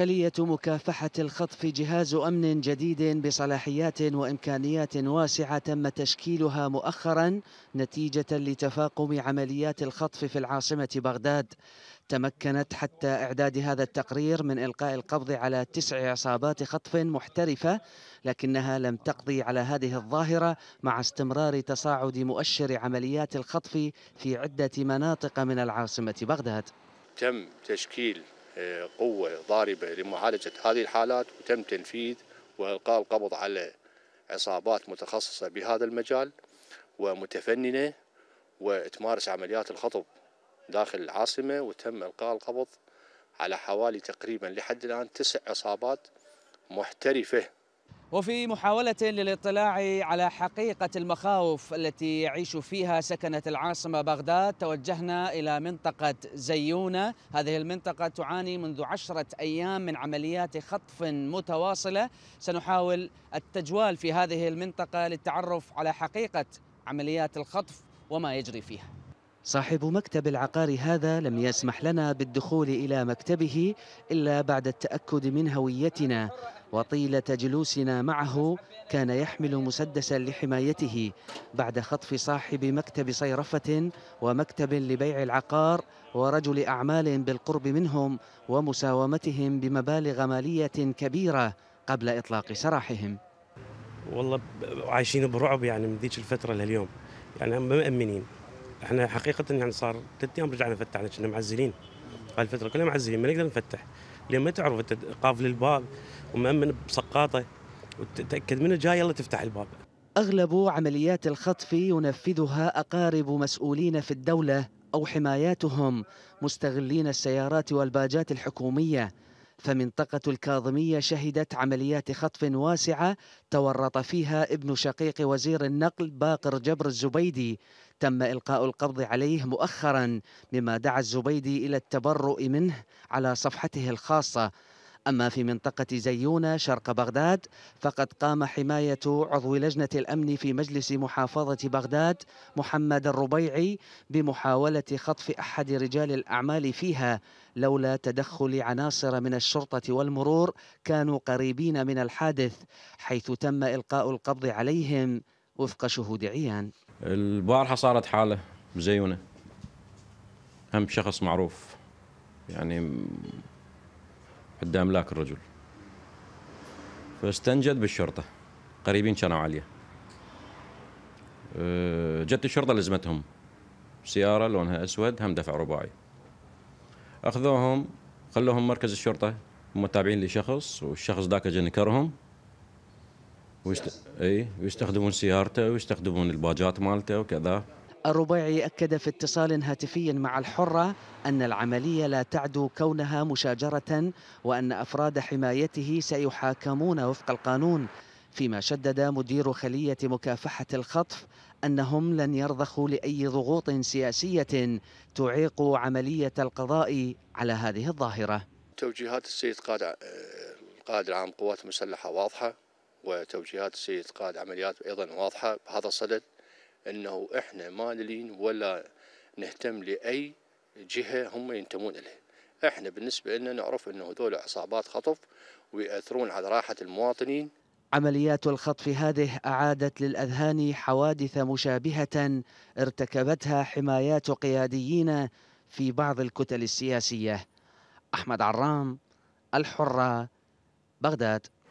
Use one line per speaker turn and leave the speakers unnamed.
عقلية مكافحة الخطف جهاز أمن جديد بصلاحيات وإمكانيات واسعة تم تشكيلها مؤخرا نتيجة لتفاقم عمليات الخطف في العاصمة بغداد تمكنت حتى إعداد هذا التقرير من إلقاء القبض على تسع عصابات خطف محترفة لكنها لم تقضي على هذه الظاهرة مع استمرار تصاعد مؤشر عمليات الخطف في عدة مناطق من العاصمة بغداد
تم تشكيل قوة ضاربة لمعالجة هذه الحالات وتم تنفيذ وإلقاء القبض على عصابات متخصصة بهذا المجال ومتفننة وتمارس عمليات الخطب داخل العاصمة وتم إلقاء القبض على حوالي تقريبا لحد الآن تسع عصابات محترفة
وفي محاولة للاطلاع على حقيقة المخاوف التي يعيش فيها سكنة العاصمة بغداد توجهنا إلى منطقة زيونة هذه المنطقة تعاني منذ عشرة أيام من عمليات خطف متواصلة سنحاول التجوال في هذه المنطقة للتعرف على حقيقة عمليات الخطف وما يجري فيها صاحب مكتب العقار هذا لم يسمح لنا بالدخول إلى مكتبه إلا بعد التأكد من هويتنا وطيلة جلوسنا معه كان يحمل مسدسا لحمايته بعد خطف صاحب مكتب صيرفة ومكتب لبيع العقار ورجل أعمال بالقرب منهم ومساومتهم بمبالغ مالية كبيرة قبل إطلاق سراحهم
والله عايشين برعب يعني من ذيك الفترة لليوم يعني ما مأمنين احنا حقيقة يعني صار ثلاث أيام رجعنا فتحنا كنا معزلين هالفترة كلها معزلين ما نقدر نفتح لأن ما تعرف قافل الباب ومأمن بسقاطه وتتأكد منه جاي يلا تفتح الباب
أغلب عمليات الخطف ينفذها أقارب مسؤولين في الدولة أو حماياتهم مستغلين السيارات والباجات الحكومية فمنطقة الكاظمية شهدت عمليات خطف واسعة تورط فيها ابن شقيق وزير النقل باقر جبر الزبيدي تم إلقاء القبض عليه مؤخرا مما دعا الزبيدي إلى التبرؤ منه على صفحته الخاصة أما في منطقة زيونة شرق بغداد فقد قام حماية عضو لجنة الأمن في مجلس محافظة بغداد محمد الربيعي بمحاولة خطف أحد رجال الأعمال فيها لولا تدخل عناصر من الشرطة والمرور كانوا قريبين من الحادث حيث تم إلقاء القبض عليهم وفق شهود عيان
البارحة صارت حالة بزيونة هم شخص معروف يعني قدام أملاك الرجل فاستنجد بالشرطة قريبين كانوا عليه أه، جت الشرطة لزمتهم سيارة لونها أسود هم دفع رباعي أخذوهم خلوهم مركز الشرطة متابعين لشخص والشخص ذاك جنكرهم ويست... اي ويستخدمون سيارته ويستخدمون الباجات مالته وكذا
الربيعي أكد في اتصال هاتفي مع الحرة أن العملية لا تعدو كونها مشاجرة وأن أفراد حمايته سيحاكمون وفق القانون فيما شدد مدير خلية مكافحة الخطف أنهم لن يرضخوا لأي ضغوط سياسية تعيق عملية القضاء على هذه الظاهرة
توجيهات السيد قائد القائد العام قوات مسلحة واضحة وتوجيهات السيد قائد عمليات أيضا واضحة بهذا الصدد أنه إحنا مالين ولا نهتم لأي جهة هم ينتمون لها إحنا بالنسبة لنا نعرف أنه هذول عصابات خطف ويأثرون على راحة المواطنين
عمليات الخطف هذه أعادت للأذهان حوادث مشابهة ارتكبتها حمايات قياديين في بعض الكتل السياسية أحمد عرام الحرة بغداد